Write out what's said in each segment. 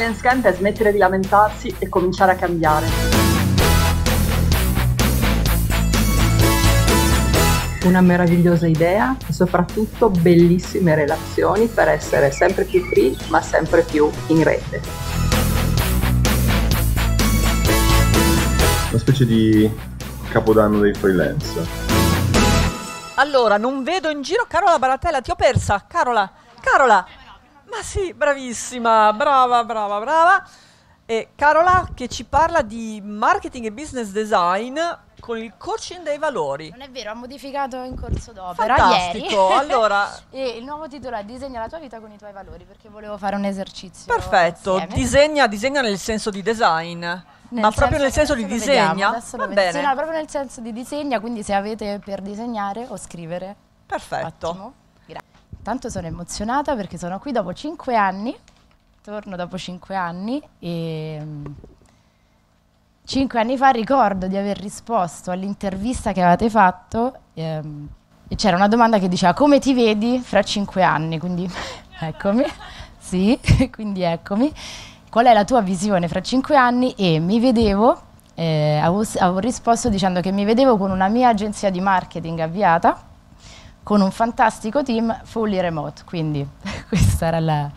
Freelance Camp è smettere di lamentarsi e cominciare a cambiare. Una meravigliosa idea e soprattutto bellissime relazioni per essere sempre più free ma sempre più in rete. Una specie di capodanno dei freelance. Allora, non vedo in giro Carola Baratella, ti ho persa. Carola, Carola, ma sì, bravissima, brava, brava, brava. E Carola che ci parla di marketing e business design con il coaching dei valori. Non è vero, ha modificato in corso d'opera Fantastico, ieri. allora... e il nuovo titolo è Disegna la tua vita con i tuoi valori, perché volevo fare un esercizio Perfetto, disegna, disegna, nel senso di design. Nel ma proprio nel senso di disegna? Vediamo, Va bene. Sì, no, proprio nel senso di disegna, quindi se avete per disegnare o scrivere. Perfetto. Ottimo. Tanto sono emozionata perché sono qui dopo cinque anni, torno dopo cinque anni e mm, cinque anni fa ricordo di aver risposto all'intervista che avevate fatto ehm, e c'era una domanda che diceva come ti vedi fra cinque anni, quindi eccomi, sì, quindi eccomi, qual è la tua visione fra cinque anni e mi vedevo, eh, avevo, avevo risposto dicendo che mi vedevo con una mia agenzia di marketing avviata con un fantastico team fully remote, quindi questo era la,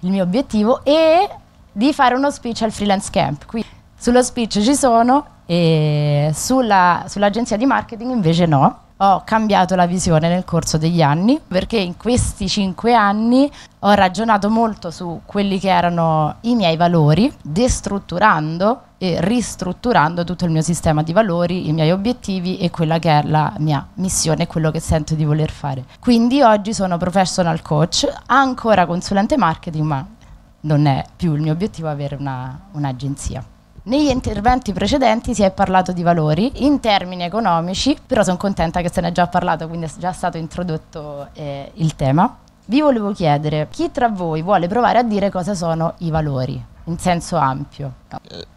il mio obiettivo, e di fare uno speech al freelance camp. Quindi, sullo speech ci sono e sulla, sull'agenzia di marketing invece no. Ho cambiato la visione nel corso degli anni perché in questi cinque anni ho ragionato molto su quelli che erano i miei valori, destrutturando e ristrutturando tutto il mio sistema di valori, i miei obiettivi e quella che è la mia missione, quello che sento di voler fare. Quindi oggi sono professional coach, ancora consulente marketing, ma non è più il mio obiettivo avere una, un'agenzia. Negli interventi precedenti si è parlato di valori in termini economici, però sono contenta che se ne è già parlato, quindi è già stato introdotto eh, il tema. Vi volevo chiedere, chi tra voi vuole provare a dire cosa sono i valori? in senso ampio.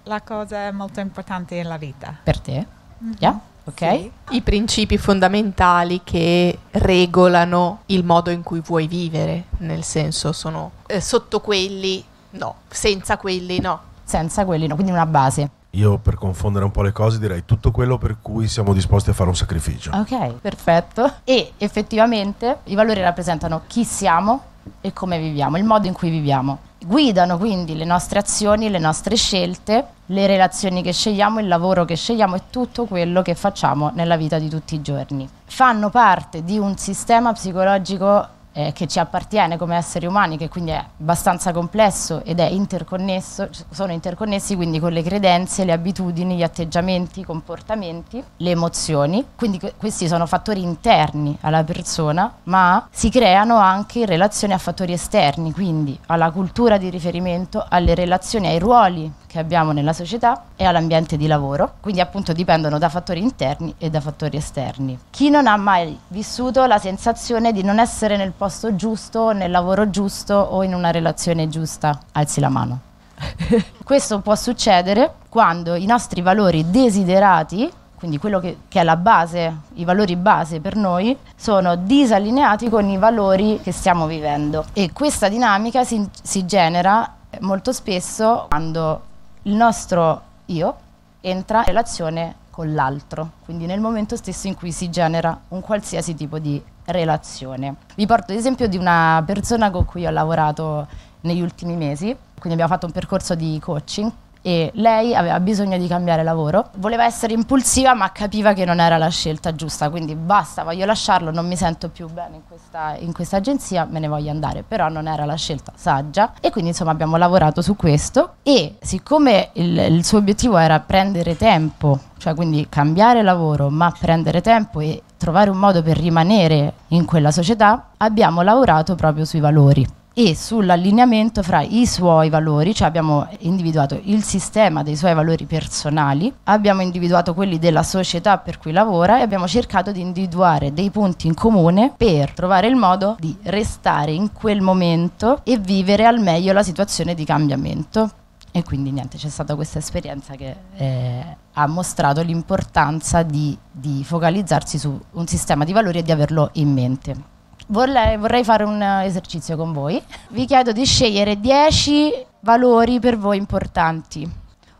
La cosa è molto importante nella vita. Per te? Mm-hmm. Yeah? Okay. Sì. I principi fondamentali che regolano il modo in cui vuoi vivere, nel senso sono eh, sotto quelli no, senza quelli no. Senza quelli no, quindi una base. Io per confondere un po' le cose direi tutto quello per cui siamo disposti a fare un sacrificio. Ok, perfetto. E effettivamente i valori rappresentano chi siamo e come viviamo, il modo in cui viviamo guidano quindi le nostre azioni, le nostre scelte, le relazioni che scegliamo, il lavoro che scegliamo e tutto quello che facciamo nella vita di tutti i giorni. Fanno parte di un sistema psicologico eh, che ci appartiene come esseri umani, che quindi è abbastanza complesso ed è interconnesso, sono interconnessi quindi con le credenze, le abitudini, gli atteggiamenti, i comportamenti, le emozioni, quindi questi sono fattori interni alla persona, ma si creano anche in relazione a fattori esterni, quindi alla cultura di riferimento, alle relazioni, ai ruoli che abbiamo nella società e all'ambiente di lavoro, quindi appunto dipendono da fattori interni e da fattori esterni. Chi non ha mai vissuto la sensazione di non essere nel posto giusto, nel lavoro giusto o in una relazione giusta, alzi la mano. Questo può succedere quando i nostri valori desiderati quindi quello che, che, è la base, i valori base per noi, sono disallineati con i valori che stiamo vivendo. E questa dinamica si, si genera molto spesso quando il nostro io entra in relazione con l'altro, quindi nel momento stesso in cui si genera un qualsiasi tipo di relazione. Vi porto l'esempio di una persona con cui ho lavorato negli ultimi mesi, quindi abbiamo fatto un percorso di coaching e lei aveva bisogno di cambiare lavoro, voleva essere impulsiva ma capiva che non era la scelta giusta, quindi basta, voglio lasciarlo, non mi sento più bene in questa, in questa agenzia, me ne voglio andare, però non era la scelta saggia e quindi insomma abbiamo lavorato su questo e siccome il, il suo obiettivo era prendere tempo, cioè quindi cambiare lavoro ma prendere tempo e trovare un modo per rimanere in quella società, abbiamo lavorato proprio sui valori e sull'allineamento fra i suoi valori, cioè abbiamo individuato il sistema dei suoi valori personali, abbiamo individuato quelli della società per cui lavora e abbiamo cercato di individuare dei punti in comune per trovare il modo di restare in quel momento e vivere al meglio la situazione di cambiamento. E quindi niente, c'è stata questa esperienza che eh, ha mostrato l'importanza di, di focalizzarsi su un sistema di valori e di averlo in mente. Vorrei, vorrei fare un eh, esercizio con voi. Vi chiedo di scegliere 10 valori per voi importanti.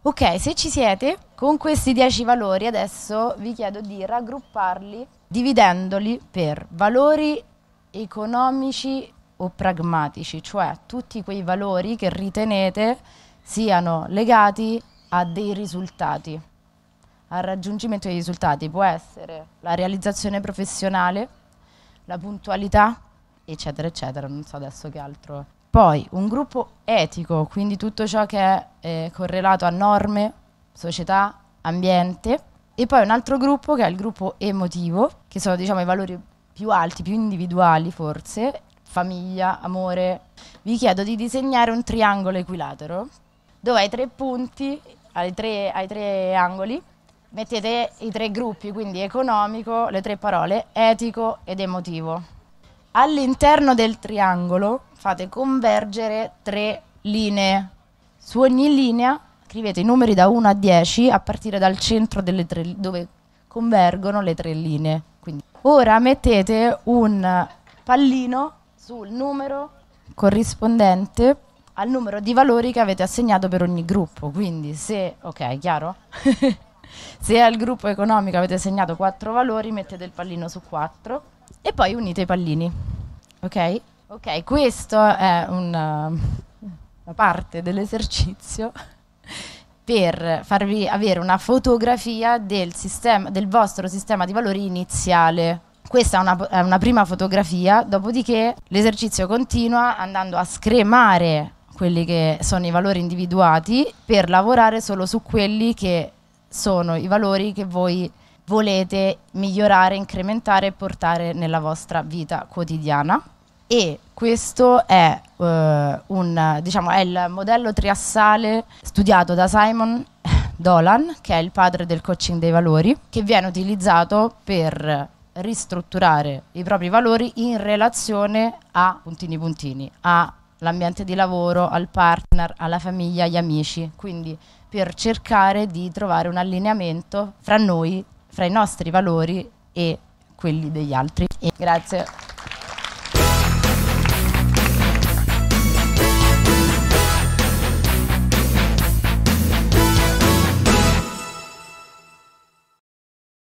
Ok, se ci siete, con questi 10 valori adesso vi chiedo di raggrupparli dividendoli per valori economici o pragmatici, cioè tutti quei valori che ritenete siano legati a dei risultati, al raggiungimento dei risultati. Può essere la realizzazione professionale, la puntualità, eccetera, eccetera, non so adesso che altro. Poi un gruppo etico, quindi tutto ciò che è eh, correlato a norme, società, ambiente. E poi un altro gruppo che è il gruppo emotivo, che sono diciamo i valori più alti, più individuali forse, famiglia, amore. Vi chiedo di disegnare un triangolo equilatero dove ai tre punti, ai tre, ai tre angoli, mettete i tre gruppi, quindi economico, le tre parole, etico ed emotivo. All'interno del triangolo fate convergere tre linee. Su ogni linea scrivete i numeri da 1 a 10 a partire dal centro tre, dove convergono le tre linee. Quindi, ora mettete un pallino sul numero corrispondente al numero di valori che avete assegnato per ogni gruppo. Quindi se... ok, chiaro? Se al gruppo economico avete segnato quattro valori, mettete il pallino su quattro e poi unite i pallini. Ok? Ok, questa è una, eh, una parte dell'esercizio per farvi avere una fotografia del, sistema, del, vostro sistema di valori iniziale. Questa è una, è una prima fotografia, dopodiché l'esercizio continua andando a scremare quelli che sono i valori individuati per lavorare solo su quelli che sono i valori che voi volete migliorare, incrementare e portare nella vostra vita quotidiana. E questo è, uh, un, diciamo, è il modello triassale studiato da Simon Dolan, che è il padre del coaching dei valori, che viene utilizzato per ristrutturare i propri valori in relazione a puntini puntini, all'ambiente di lavoro, al partner, alla famiglia, agli amici. Quindi per cercare di trovare un allineamento fra noi, fra i nostri valori e quelli degli altri. E grazie.